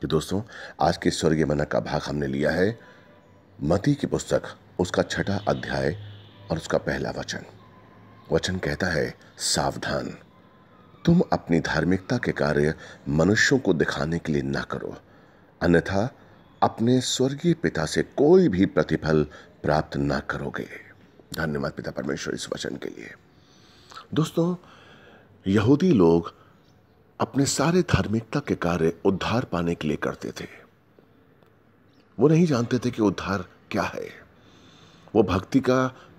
कि दोस्तों आज के स्वर्गीय मना का भाग हमने लिया है मती की पुस्तक उसका छठा अध्याय और उसका पहला वचन वचन कहता है सावधान तुम अपनी धार्मिकता के कार्य मनुष्यों को दिखाने के लिए ना करो अन्यथा अपने स्वर्गीय पिता से कोई भी प्रतिफल प्राप्त ना करोगे धन्यवाद पिता परमेश्वर इस वचन के लिए दोस्तों यहूदी लोग अपने सारे धार्मिकता के कार्य उद्धार पाने के लिए करते थे वो नहीं जानते थे कि उद्धार क्या है वो भक्ति का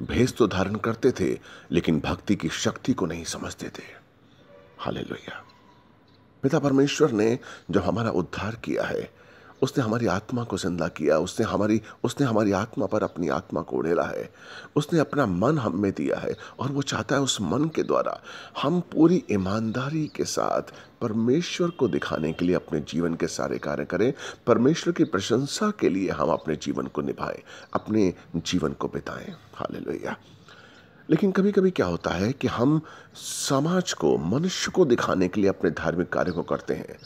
भेष तो धारण करते थे लेकिन भक्ति की शक्ति को नहीं समझते थे हाले पिता परमेश्वर ने जब हमारा उद्धार किया है उसने हमारी आत्मा को जिंदा किया उसने हमारी उसने हमारी आत्मा पर अपनी आत्मा को उड़ेला है उसने अपना मन हम में दिया है और वो चाहता है उस मन के द्वारा हम पूरी ईमानदारी के साथ परमेश्वर को दिखाने के लिए अपने जीवन के सारे कार्य करें परमेश्वर की प्रशंसा के लिए हम अपने जीवन को निभाएं अपने जीवन को बिताएं हाल लेकिन कभी कभी क्या होता है कि हम समाज को मनुष्य को दिखाने के लिए अपने धार्मिक कार्य को करते हैं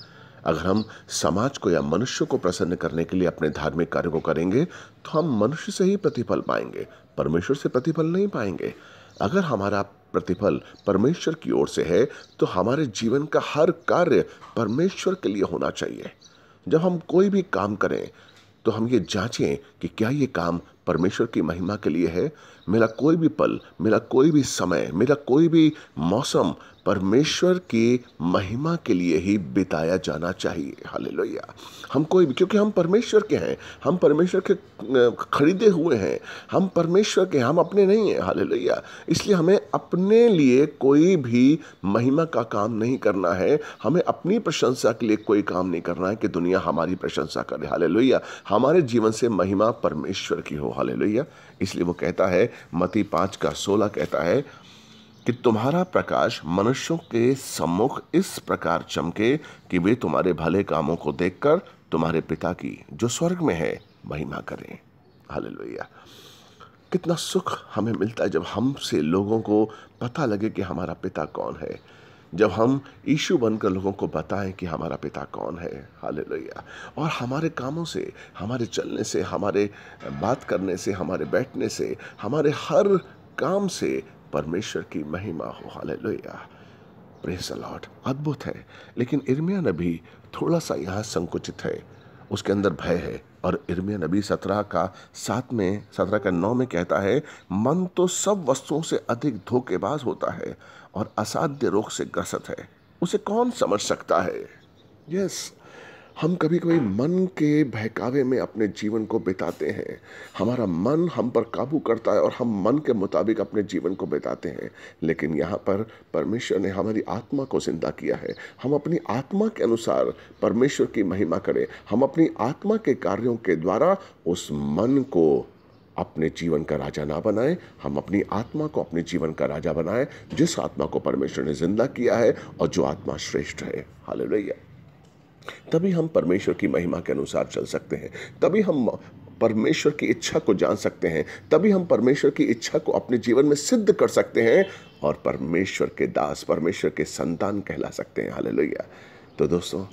अगर हम समाज को या मनुष्य को प्रसन्न करने के लिए अपने धार्मिक कार्य को करेंगे तो हम मनुष्य से ही प्रतिफल पाएंगे परमेश्वर से प्रतिफल नहीं पाएंगे अगर हमारा प्रतिफल परमेश्वर की ओर से है तो हमारे जीवन का हर कार्य परमेश्वर के लिए होना चाहिए जब हम कोई भी काम करें तो हम ये जांचें कि क्या ये काम परमेश्वर की महिमा के लिए है मेरा कोई भी पल मेरा कोई भी समय मेरा कोई भी मौसम परमेश्वर की महिमा के लिए ही बिताया जाना चाहिए हालेलुया हम कोई भी क्योंकि हम परमेश्वर के हैं हम परमेश्वर के खरीदे हुए हैं हम परमेश्वर के हम अपने नहीं हैं हालेलुया इसलिए हमें अपने लिए कोई भी महिमा का काम नहीं करना है हमें अपनी प्रशंसा के लिए कोई काम नहीं करना है कि दुनिया हमारी प्रशंसा करे लोहिया हमारे जीवन से महिमा परमेश्वर की हो हाल इसलिए वो कहता है मती पाँच का सोलह कहता है कि तुम्हारा प्रकाश मनुष्यों के सम्मुख इस प्रकार चमके कि वे तुम्हारे भले कामों को देखकर तुम्हारे पिता की जो स्वर्ग में है महिमा करें हालेलुया कितना सुख हमें मिलता है जब हमसे लोगों को पता लगे कि हमारा पिता कौन है जब हम ईशु बनकर लोगों को बताएं कि हमारा पिता कौन है हाल और हमारे कामों से हमारे चलने से हमारे बात करने से हमारे बैठने से हमारे हर काम से परमेश्वर की महिमा हो हालेलुया प्रेस लॉर्ड अद्भुत है लेकिन इर्मिया नबी थोड़ा सा यहाँ संकुचित है उसके अंदर भय है और इर्मिया नबी सत्रह का सात में सत्रह का नौ में कहता है मन तो सब वस्तुओं से अधिक धोखेबाज होता है और असाध्य रोग से ग्रसत है उसे कौन समझ सकता है यस हम कभी कभी मन के बहकावे में अपने जीवन को बिताते हैं हमारा मन हम पर काबू करता है और हम मन के मुताबिक अपने जीवन को बिताते हैं लेकिन यहाँ पर परमेश्वर ने हमारी आत्मा को जिंदा किया है हम अपनी आत्मा के अनुसार परमेश्वर की महिमा करें हम अपनी आत्मा के कार्यों के द्वारा उस मन को अपने जीवन का राजा ना बनाएं हम अपनी आत्मा को अपने जीवन का राजा बनाएं जिस आत्मा को परमेश्वर ने जिंदा किया है और जो आत्मा श्रेष्ठ है हाल हालेलुया तभी हम परमेश्वर की महिमा के अनुसार चल सकते हैं तभी हम परमेश्वर की इच्छा को जान सकते हैं तभी हम परमेश्वर की इच्छा को अपने जीवन में सिद्ध कर सकते हैं और परमेश्वर के दास परमेश्वर के संतान कहला सकते हैं हाल तो दोस्तों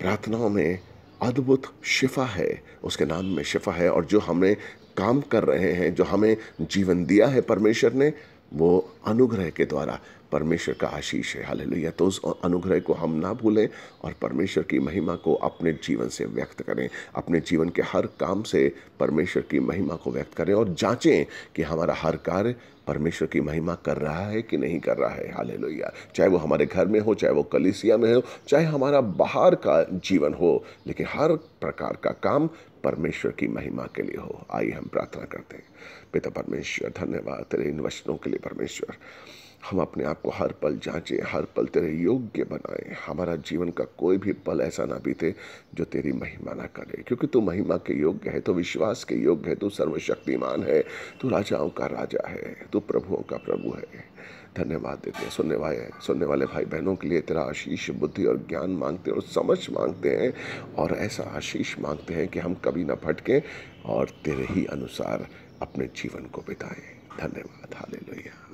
प्रार्थनाओं में अद्भुत शिफा है उसके नाम में शिफा है और जो हमें काम कर रहे हैं जो हमें जीवन दिया है परमेश्वर ने वो अनुग्रह के द्वारा परमेश्वर का आशीष है हाल लोहिया तो उस अनुग्रह को हम ना भूलें और परमेश्वर की महिमा को अपने जीवन से व्यक्त करें अपने जीवन के हर काम से परमेश्वर की महिमा को व्यक्त करें और जांचें कि हमारा हर कार्य परमेश्वर की महिमा कर रहा है कि नहीं कर रहा है हाल लोहिया चाहे वो हमारे घर में हो चाहे वो कलिसिया में हो चाहे हमारा बाहर का जीवन हो लेकिन हर प्रकार का काम परमेश्वर की महिमा के लिए हो आइए हम प्रार्थना करते हैं पिता परमेश्वर धन्यवाद तेरे इन वचनों के लिए परमेश्वर हम अपने आप को हर पल जांचे हर पल तेरे योग्य बनाए हमारा जीवन का कोई भी पल ऐसा ना बीते जो तेरी महिमा ना करे क्योंकि तू महिमा के योग्य है तो विश्वास के योग्य है तू सर्वशक्तिमान है तू राजाओं का राजा है तू प्रभुओं का प्रभु है धन्यवाद देते हैं सुनने वाले सुनने वाले भाई बहनों के लिए तेरा आशीष बुद्धि और ज्ञान मांगते हैं और समझ मांगते हैं और ऐसा आशीष मांगते हैं कि हम कभी ना फटके और तेरे ही अनुसार अपने जीवन को बिताएं धन्यवाद हाले लोहिया